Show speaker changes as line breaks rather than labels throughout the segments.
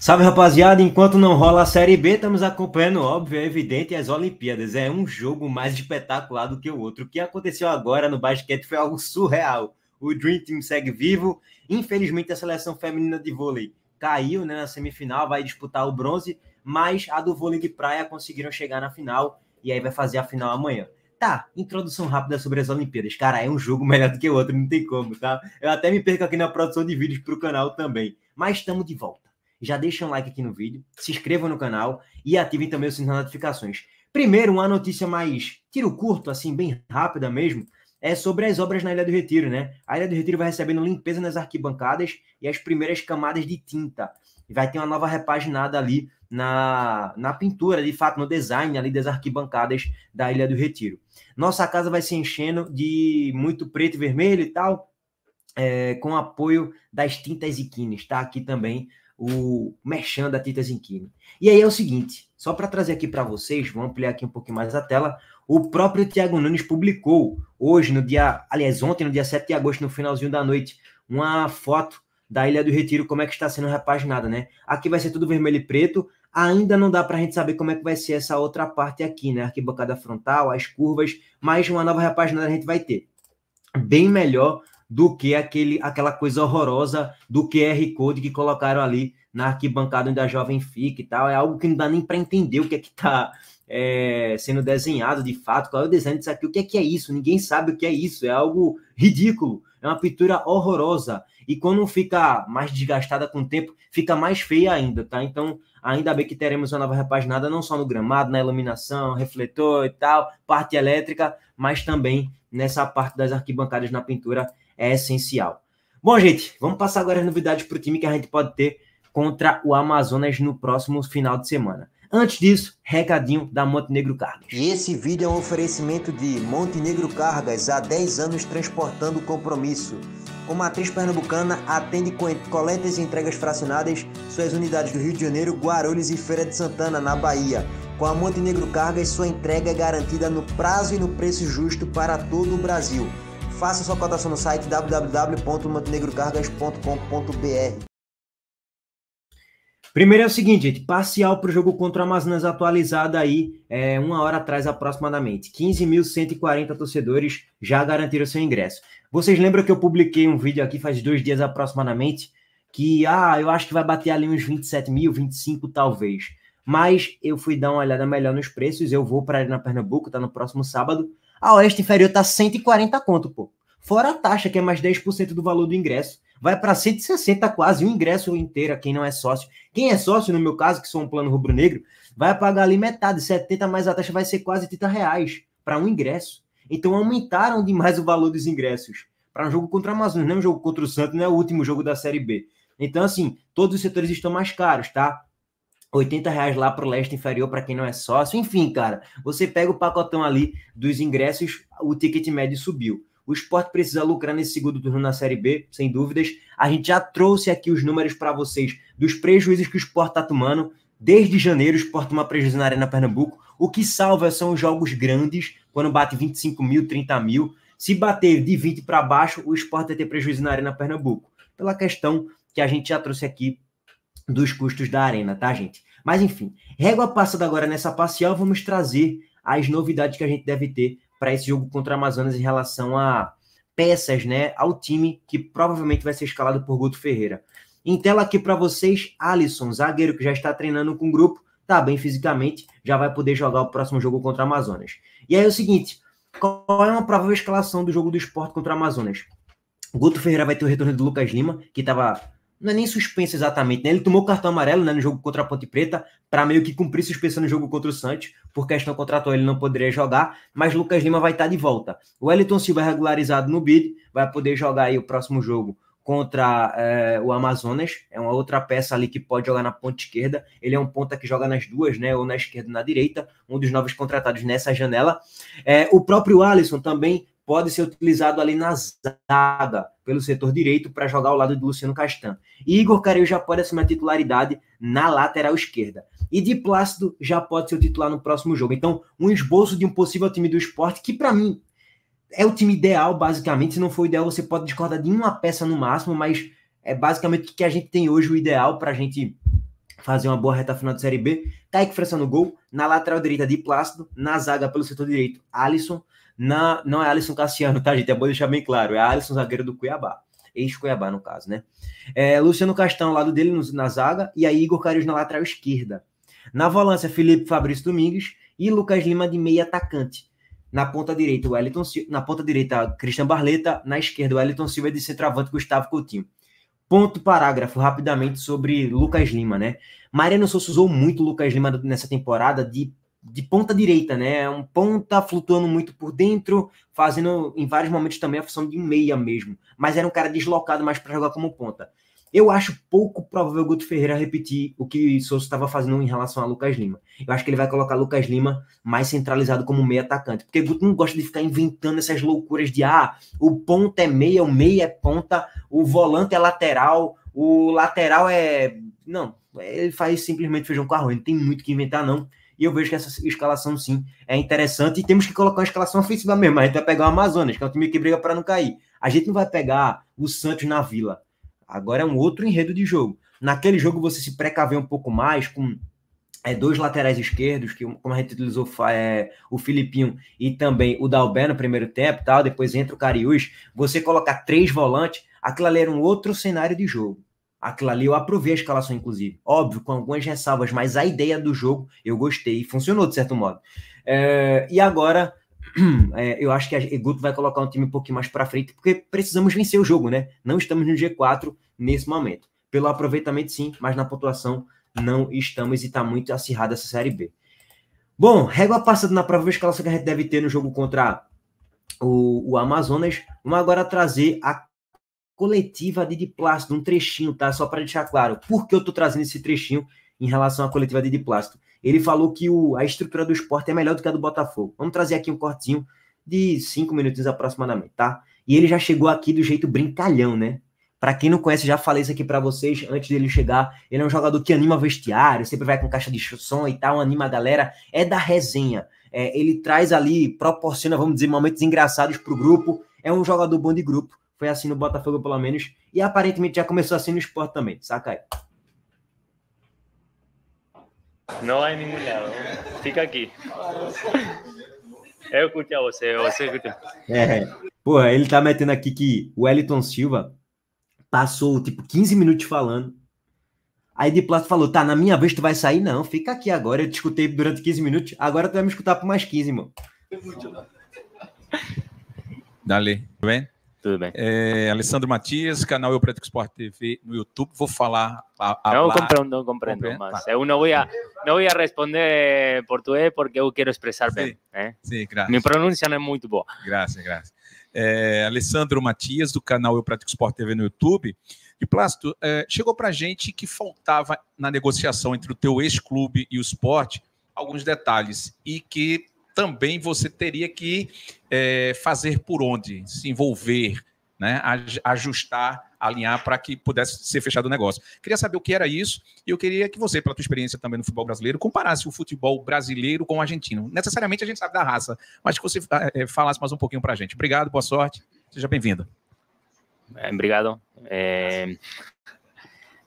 Salve, rapaziada. Enquanto não rola a Série B, estamos acompanhando, óbvio, é evidente, as Olimpíadas. É um jogo mais espetacular do que o outro. O que aconteceu agora no basquete foi algo surreal. O Dream Team segue vivo. Infelizmente, a seleção feminina de vôlei caiu né, na semifinal, vai disputar o bronze, mas a do vôlei de praia conseguiram chegar na final e aí vai fazer a final amanhã. Tá, introdução rápida sobre as Olimpíadas. Cara, é um jogo melhor do que o outro, não tem como, tá? Eu até me perco aqui na produção de vídeos para o canal também. Mas estamos de volta já deixem um like aqui no vídeo, se inscrevam no canal e ativem também o sininho das notificações. Primeiro, uma notícia mais tiro curto, assim, bem rápida mesmo, é sobre as obras na Ilha do Retiro, né? A Ilha do Retiro vai recebendo limpeza nas arquibancadas e as primeiras camadas de tinta. E vai ter uma nova repaginada ali na, na pintura, de fato, no design ali das arquibancadas da Ilha do Retiro. Nossa casa vai se enchendo de muito preto e vermelho e tal, é, com apoio das tintas e quines, tá? Aqui também o merchan da Titas Inquini. E aí é o seguinte, só para trazer aqui para vocês, vou ampliar aqui um pouquinho mais a tela, o próprio Tiago Nunes publicou hoje, no dia, aliás, ontem, no dia 7 de agosto, no finalzinho da noite, uma foto da Ilha do Retiro, como é que está sendo repaginada, né? Aqui vai ser tudo vermelho e preto, ainda não dá para a gente saber como é que vai ser essa outra parte aqui, né? Arquibancada frontal, as curvas, mas uma nova repaginada a gente vai ter. Bem melhor do que aquele, aquela coisa horrorosa do QR Code que colocaram ali na arquibancada onde a jovem fica e tal. É algo que não dá nem para entender o que é que está é, sendo desenhado de fato, qual é o desenho disso aqui, o que é que é isso? Ninguém sabe o que é isso, é algo ridículo, é uma pintura horrorosa. E quando fica mais desgastada com o tempo, fica mais feia ainda, tá? Então, ainda bem que teremos uma nova repaginada, não só no gramado, na iluminação, refletor e tal, parte elétrica, mas também nessa parte das arquibancadas na pintura é essencial. Bom, gente, vamos passar agora as novidades para o time que a gente pode ter contra o Amazonas no próximo final de semana. Antes disso, recadinho da Montenegro Cargas. E esse vídeo é um oferecimento de Montenegro Cargas, há 10 anos transportando compromisso. Uma atriz pernambucana atende com coletas e entregas fracionadas suas unidades do Rio de Janeiro, Guarulhos e Feira de Santana, na Bahia. Com a Montenegro Cargas, sua entrega é garantida no prazo e no preço justo para todo o Brasil. Faça sua cotação no site www.montenegrocargas.com.br. Primeiro é o seguinte, gente, parcial para o jogo contra o Amazonas atualizado aí, é, uma hora atrás aproximadamente. 15.140 torcedores já garantiram seu ingresso. Vocês lembram que eu publiquei um vídeo aqui faz dois dias aproximadamente, que, ah, eu acho que vai bater ali uns 27 mil, 25 talvez. Mas eu fui dar uma olhada melhor nos preços, eu vou para na Pernambuco, tá no próximo sábado. A Oeste Inferior tá 140 conto, pô. Fora a taxa, que é mais 10% do valor do ingresso. Vai para 160 quase, o ingresso inteiro, quem não é sócio. Quem é sócio, no meu caso, que sou um plano rubro-negro, vai pagar ali metade, 70 mais a taxa vai ser quase 30 reais para um ingresso. Então aumentaram demais o valor dos ingressos. Para um jogo contra o Amazonas, não é um jogo contra o Santos, não é o último jogo da Série B. Então, assim, todos os setores estão mais caros, tá? 80 reais lá para o leste inferior para quem não é sócio. Enfim, cara, você pega o pacotão ali dos ingressos, o ticket médio subiu. O esporte precisa lucrar nesse segundo turno na Série B, sem dúvidas. A gente já trouxe aqui os números para vocês dos prejuízos que o esporte está tomando. Desde janeiro, o esporte toma prejuízo na Arena Pernambuco. O que salva são os jogos grandes, quando bate 25 mil, 30 mil. Se bater de 20 para baixo, o esporte vai ter prejuízo na Arena Pernambuco. Pela questão que a gente já trouxe aqui dos custos da arena, tá, gente? Mas enfim, régua passada agora nessa parcial, vamos trazer as novidades que a gente deve ter para esse jogo contra o Amazonas em relação a peças, né, ao time que provavelmente vai ser escalado por Guto Ferreira. Em tela aqui para vocês, Alisson, zagueiro que já está treinando com o grupo, tá bem fisicamente, já vai poder jogar o próximo jogo contra o Amazonas. E aí é o seguinte, qual é uma provável escalação do jogo do esporte contra o Amazonas? Guto Ferreira vai ter o retorno do Lucas Lima, que estava não é nem suspenso exatamente, né? Ele tomou cartão amarelo né, no jogo contra a Ponte Preta para meio que cumprir suspensão no jogo contra o Santos, por questão contratual ele não poderia jogar, mas Lucas Lima vai estar tá de volta. O Wellington Silva é regularizado no bid, vai poder jogar aí o próximo jogo contra é, o Amazonas, é uma outra peça ali que pode jogar na ponta esquerda, ele é um ponta que joga nas duas, né, ou na esquerda ou na direita, um dos novos contratados nessa janela. É, o próprio Alisson também pode ser utilizado ali na zaga, pelo setor direito, para jogar ao lado de Luciano Castan. E Igor Carew já pode assumir a titularidade na lateral esquerda. E de Plácido já pode ser o titular no próximo jogo. Então, um esboço de um possível time do esporte, que para mim é o time ideal, basicamente. Se não for ideal, você pode discordar de uma peça no máximo, mas é basicamente o que a gente tem hoje, o ideal para a gente fazer uma boa reta final de Série B. Kaique França no gol, na lateral direita de Plácido, na zaga pelo setor direito, Alisson, na, não é Alisson Cassiano, tá, gente? É bom deixar bem claro. É Alisson, zagueiro do Cuiabá. Ex-Cuiabá, no caso, né? É, Luciano Castão, ao lado dele no, na zaga. E aí, Igor Carius na lateral esquerda. Na volância, Felipe Fabrício Domingues. E Lucas Lima de meia atacante. Na ponta direita, Wellington Na ponta direita, Cristian Barleta. Na esquerda, Wellington Silva de centroavante, Gustavo Coutinho. Ponto parágrafo, rapidamente, sobre Lucas Lima, né? Mariano Souza usou muito Lucas Lima nessa temporada de de ponta direita, né? É um ponta flutuando muito por dentro, fazendo em vários momentos também a função de meia mesmo. Mas era um cara deslocado mais para jogar como ponta. Eu acho pouco provável o Guto Ferreira repetir o que Souza estava fazendo em relação a Lucas Lima. Eu acho que ele vai colocar Lucas Lima mais centralizado como meia atacante, porque Guto não gosta de ficar inventando essas loucuras de ah, o ponta é meia, o meia é ponta, o volante é lateral, o lateral é. Não, ele faz simplesmente feijão com arroz, não tem muito que inventar, não. E eu vejo que essa escalação, sim, é interessante. E temos que colocar uma escalação ofensiva mesmo. A gente vai pegar o Amazonas, que é um time que briga para não cair. A gente não vai pegar o Santos na Vila. Agora é um outro enredo de jogo. Naquele jogo você se precaver um pouco mais com é, dois laterais esquerdos, que como a gente utilizou é, o Filipinho e também o Dalbé no primeiro tempo, tal, depois entra o Cariús, você colocar três volantes, aquilo ali era um outro cenário de jogo. Aquilo ali eu aprovei a escalação, inclusive. Óbvio, com algumas ressalvas, mas a ideia do jogo eu gostei e funcionou de certo modo. É, e agora, é, eu acho que a Guto vai colocar um time um pouquinho mais para frente, porque precisamos vencer o jogo, né? Não estamos no G4 nesse momento. Pelo aproveitamento, sim, mas na pontuação não estamos e está muito acirrada essa Série B. Bom, régua passada na prova de escalação que a gente deve ter no jogo contra o, o Amazonas. Vamos agora trazer a coletiva de plástico, um trechinho, tá? Só para deixar claro, por que eu tô trazendo esse trechinho em relação à coletiva de plástico. Ele falou que o, a estrutura do esporte é melhor do que a do Botafogo. Vamos trazer aqui um cortinho de cinco minutinhos aproximadamente, tá? E ele já chegou aqui do jeito brincalhão, né? Para quem não conhece, já falei isso aqui para vocês antes dele chegar. Ele é um jogador que anima vestiário, sempre vai com caixa de som e tal, anima a galera, é da resenha. É, ele traz ali, proporciona, vamos dizer, momentos engraçados pro grupo. É um jogador bom de grupo. Foi assim no Botafogo, pelo menos. E aparentemente já começou assim no esporte também. Saca aí.
Não é minha mulher. Fica aqui. Eu curti a você, você curtiu.
É. Porra, ele tá metendo aqui que o Wellington Silva passou, tipo, 15 minutos falando. Aí de Plato falou, tá, na minha vez tu vai sair? Não, fica aqui agora. Eu te escutei durante 15 minutos, agora tu vai me escutar por mais 15, mano. Dali, Tudo bem. Tudo bem. É, Alessandro Matias, canal Eu Preto Esporte TV no YouTube. Vou falar. A, a não, compreendo, não compreendo, compreendo mas
tá. eu não vou, a, não vou responder português porque eu quero expressar sim, bem. Né? Sim, graças. Minha pronúncia não é muito boa. Graças, graças. É, Alessandro Matias,
do canal Eu Pratico Esporte TV no YouTube. E Plácido, é, chegou para gente que faltava na negociação entre o teu ex-clube e o esporte alguns detalhes e que também você teria que é, fazer por onde, se envolver, né, ajustar, alinhar para que pudesse ser fechado o negócio. Queria saber o que era isso e eu queria que você, pela tua experiência também no futebol brasileiro, comparasse o futebol brasileiro com o argentino. Necessariamente a gente sabe da raça, mas que você ah, é, falasse mais um pouquinho para a gente. Obrigado, boa sorte, seja bem-vindo.
É, obrigado. Não, é,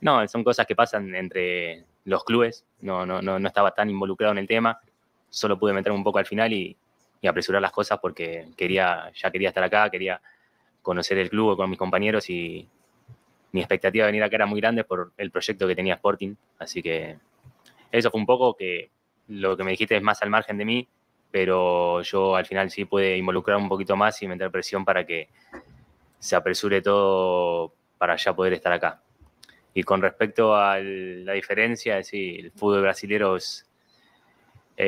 no, son cosas que pasan entre los clubes. No, no, no, no estaba tan involucrado en el tema. solo pude meter un poco al final y, apresurar las cosas porque quería, ya quería estar acá, quería conocer el club con mis compañeros y mi expectativa de venir acá era muy grande por el proyecto que tenía Sporting. Así que eso fue un poco que lo que me dijiste es más al margen de mí, pero yo al final sí pude involucrar un poquito más y meter presión para que se apresure todo para ya poder estar acá. Y con respecto a la diferencia, sí, el fútbol brasileño es,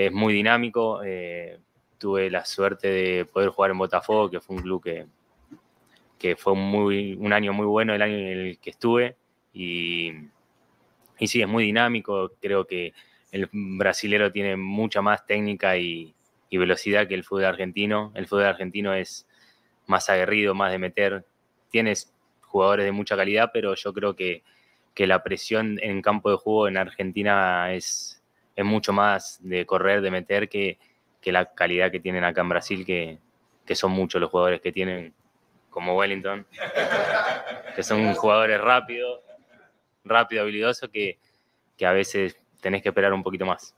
es muy dinámico. Eh, tuve la suerte de poder jugar en Botafogo, que fue un club que, que fue muy, un año muy bueno, el año en el que estuve. Y, y sí, es muy dinámico. Creo que el brasilero tiene mucha más técnica y, velocidad que el fútbol argentino. El fútbol argentino es más aguerrido, más de meter. Tienes jugadores de mucha calidad, pero yo creo que, que la presión en campo de juego en Argentina es, es mucho más de correr, de meter que, que la calidad que tienen acá en Brasil, que, que son muchos los jugadores que tienen, como Wellington, que son jugadores rápidos, rápido, habilidoso, que, que a veces tenés que esperar um pouquinho mais.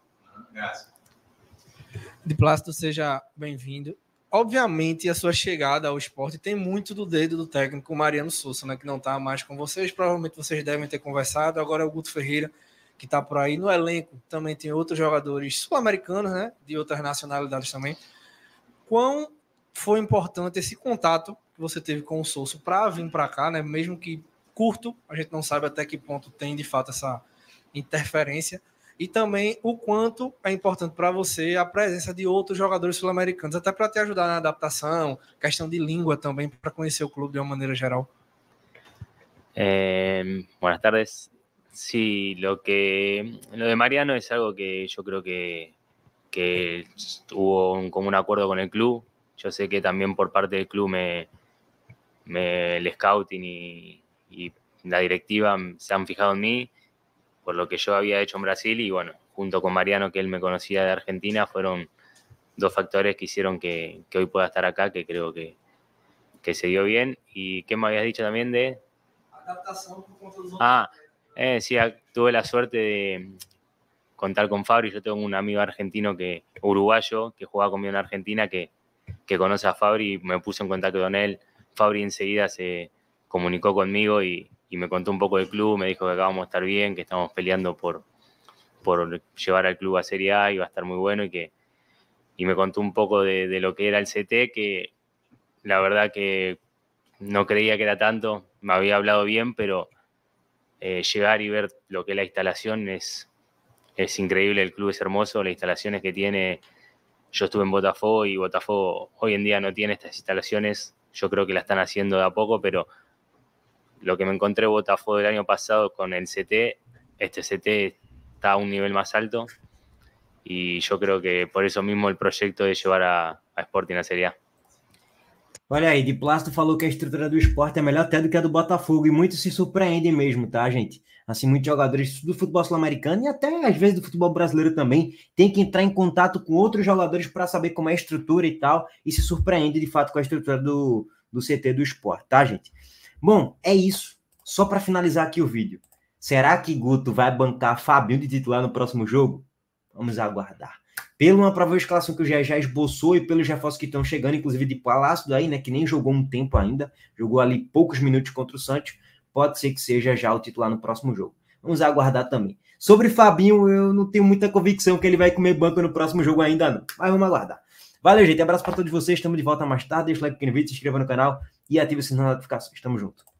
De Plácido, seja bem-vindo. Obviamente, a sua chegada ao esporte tem muito do dedo do técnico Mariano Souza, né, que não está mais com vocês. Provavelmente vocês devem ter conversado. Agora é o Guto Ferreira que está por aí. No elenco também tem outros jogadores sul-americanos, né? De outras nacionalidades também. Quão foi importante esse contato que você teve com o Souza para vir para cá, né? Mesmo que curto, a gente não sabe até que ponto tem de fato essa interferência. E também o quanto é importante para você a presença de outros jogadores sul-americanos, até para te ajudar na adaptação, questão de língua também, para conhecer o clube de uma maneira geral.
Eh, é, buenas tardes. Sí, lo que lo de Mariano es algo que yo creo que, que como un acuerdo con el club. Yo sé que también por parte del club me, el scouting y, la directiva se han fijado en mí por lo que yo había hecho en Brasil y bueno, junto con Mariano, que él me conocía de Argentina, fueron dos factores que hicieron que, hoy pueda estar acá, que creo que, se dio bien. ¿Y qué me habías dicho también de...?
Adaptación por los
ah, eh, sí, tuve la suerte de mm, contar con Fabri. Yo tengo un amigo argentino que, uruguayo, que jugaba conmigo en Argentina, que, conoce a Fabri, me puse en contacto con él. Fabri enseguida se comunicó conmigo y, me contó un poco del club, me dijo que acabamos de estar bien, que estamos peleando por, por llevar al club a Serie A y va a estar muy bueno y que me contó un poco de lo que era el CT, que la verdad que no creía que era tanto, me había hablado bien, pero eh, llegar y ver lo que es la instalación es, es increíble, el club es hermoso, las instalaciones que tiene, yo estuve en Botafogo y Botafogo hoy en día no tiene estas instalaciones, yo creo que la están haciendo de a poco, pero lo que me encontré Botafogo el año pasado con el CT, este CT está a un nivel más alto y yo creo que por eso mismo el proyecto de llevar a, a Sporting a Serie
Olha aí, de Plácido falou que a estrutura do esporte é melhor até do que a do Botafogo, e muitos se surpreendem mesmo, tá, gente? Assim, muitos jogadores do futebol sul-americano e até às vezes do futebol brasileiro também tem que entrar em contato com outros jogadores para saber como é a estrutura e tal, e se surpreende de fato com a estrutura do, do CT do esporte, tá, gente? Bom, é isso. Só para finalizar aqui o vídeo. Será que Guto vai bancar Fabinho de titular no próximo jogo? Vamos aguardar pela uma provável escalação que o Jair já esboçou e pelos reforços que estão chegando, inclusive de Palácio daí, né, que nem jogou um tempo ainda, jogou ali poucos minutos contra o Santos, pode ser que seja já o titular no próximo jogo. Vamos aguardar também. Sobre Fabinho, eu não tenho muita convicção que ele vai comer banco no próximo jogo ainda não, mas vamos aguardar. Valeu, gente, abraço para todos vocês, estamos de volta mais tarde, deixa o like aqui no vídeo, se inscreva no canal e ative o sininho de notificações. Tamo junto.